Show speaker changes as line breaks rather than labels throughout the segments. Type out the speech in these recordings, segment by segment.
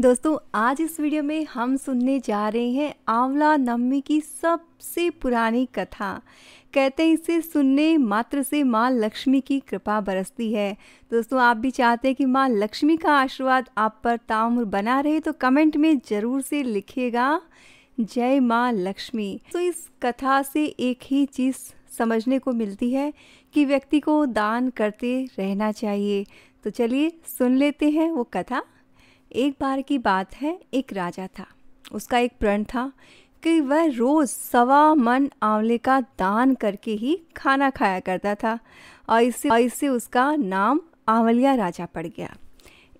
दोस्तों आज इस वीडियो में हम सुनने जा रहे हैं आंवला नम्मी की सबसे पुरानी कथा कहते हैं इसे सुनने मात्र से माँ लक्ष्मी की कृपा बरसती है दोस्तों आप भी चाहते हैं कि माँ लक्ष्मी का आशीर्वाद आप पर ताम्र बना रहे तो कमेंट में ज़रूर से लिखिएगा जय माँ लक्ष्मी तो इस कथा से एक ही चीज़ समझने को मिलती है कि व्यक्ति को दान करते रहना चाहिए तो चलिए सुन लेते हैं वो कथा एक बार की बात है एक राजा था उसका एक प्रण था कि वह रोज़ सवा मन आंवले का दान करके ही खाना खाया करता था और इससे और इससे उसका नाम आंवलिया राजा पड़ गया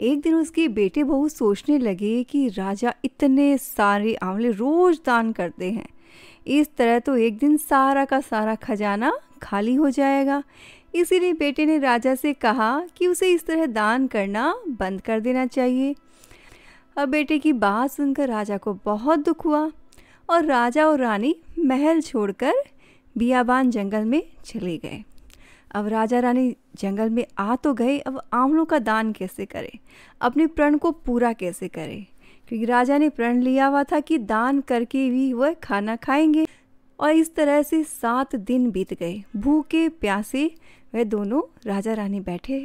एक दिन उसके बेटे बहू सोचने लगे कि राजा इतने सारे आंवले रोज़ दान करते हैं इस तरह तो एक दिन सारा का सारा खजाना खाली हो जाएगा इसीलिए बेटे ने राजा से कहा कि उसे इस तरह दान करना बंद कर देना चाहिए अब बेटे की बात सुनकर राजा को बहुत दुख हुआ और राजा और रानी महल छोड़कर बियाबान जंगल में चले गए अब राजा रानी जंगल में आ तो गए अब आंवलों का दान कैसे करें अपने प्रण को पूरा कैसे करें क्योंकि राजा ने प्रण लिया हुआ था कि दान करके भी वह खाना खाएंगे और इस तरह से सात दिन बीत गए भूखे प्यासे वह दोनों राजा रानी बैठे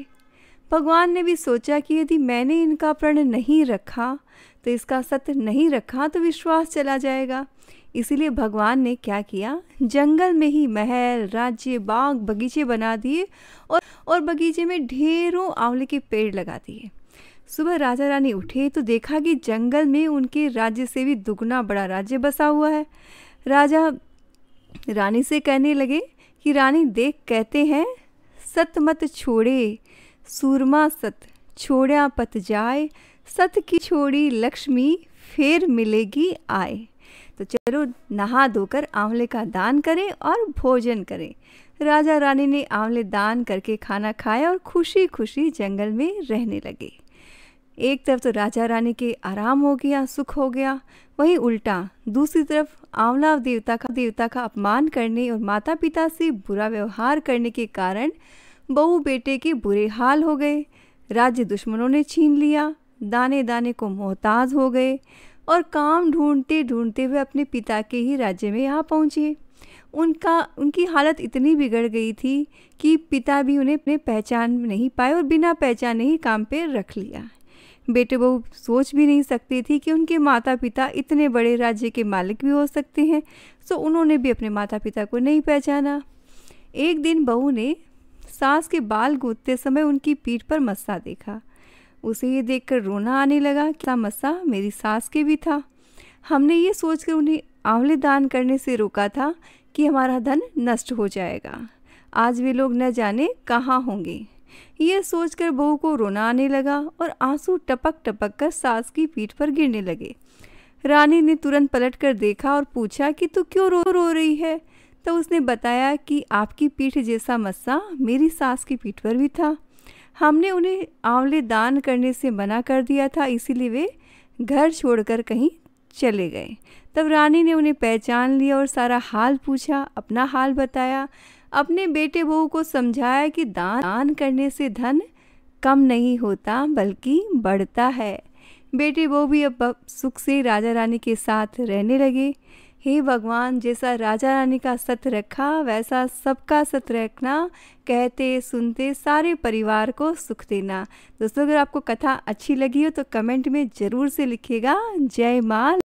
भगवान ने भी सोचा कि यदि मैंने इनका प्रण नहीं रखा तो इसका सत्य नहीं रखा तो विश्वास चला जाएगा इसीलिए भगवान ने क्या किया जंगल में ही महल राज्य बाग बगीचे बना दिए और और बगीचे में ढेरों आंवले के पेड़ लगा दिए सुबह राजा रानी उठे तो देखा कि जंगल में उनके राज्य से भी दुगना बड़ा राज्य बसा हुआ है राजा रानी से कहने लगे कि रानी देख कहते हैं सत्य मत छोड़े सूरमा सत छोड़ा पत जाए सत की छोड़ी लक्ष्मी फिर मिलेगी आए तो चलो नहा धोकर आंवले का दान करें और भोजन करें राजा रानी ने आंवले दान करके खाना खाया और खुशी खुशी जंगल में रहने लगे एक तरफ तो राजा रानी के आराम हो गया सुख हो गया वहीं उल्टा दूसरी तरफ आंवला देवता का देवता का अपमान करने और माता पिता से बुरा व्यवहार करने के कारण बहू बेटे के बुरे हाल हो गए राज्य दुश्मनों ने छीन लिया दाने दाने को मोहताज हो गए और काम ढूंढते ढूंढते हुए अपने पिता के ही राज्य में यहाँ पहुँचे उनका उनकी हालत इतनी बिगड़ गई थी कि पिता भी उन्हें अपने पहचान नहीं पाए और बिना पहचाने ही काम पे रख लिया बेटे बहू सोच भी नहीं सकती थी कि उनके माता पिता इतने बड़े राज्य के मालिक भी हो सकते हैं सो तो उन्होंने भी अपने माता पिता को नहीं पहचाना एक दिन बहू ने सास के बाल गूंथते समय उनकी पीठ पर मस्सा देखा उसे ये देखकर रोना आने लगा कि मस्सा मेरी सास के भी था हमने ये सोचकर उन्हें आंवले दान करने से रोका था कि हमारा धन नष्ट हो जाएगा आज वे लोग न जाने कहाँ होंगे यह सोचकर बहू को रोना आने लगा और आंसू टपक टपक कर सास की पीठ पर गिरने लगे रानी ने तुरंत पलट कर देखा और पूछा कि तू क्यों रो रो रही है तो उसने बताया कि आपकी पीठ जैसा मस्सा मेरी सास की पीठ पर भी था हमने उन्हें आंवले दान करने से मना कर दिया था इसीलिए वे घर छोड़कर कहीं चले गए तब रानी ने उन्हें पहचान लिया और सारा हाल पूछा अपना हाल बताया अपने बेटे बहू को समझाया कि दान दान करने से धन कम नहीं होता बल्कि बढ़ता है बेटे बहू भी अब सुख से राजा रानी के साथ रहने लगे हे भगवान जैसा राजा रानी का सत रखा वैसा सबका सत रखना कहते सुनते सारे परिवार को सुख देना दोस्तों अगर आपको कथा अच्छी लगी हो तो कमेंट में ज़रूर से लिखिएगा जय माल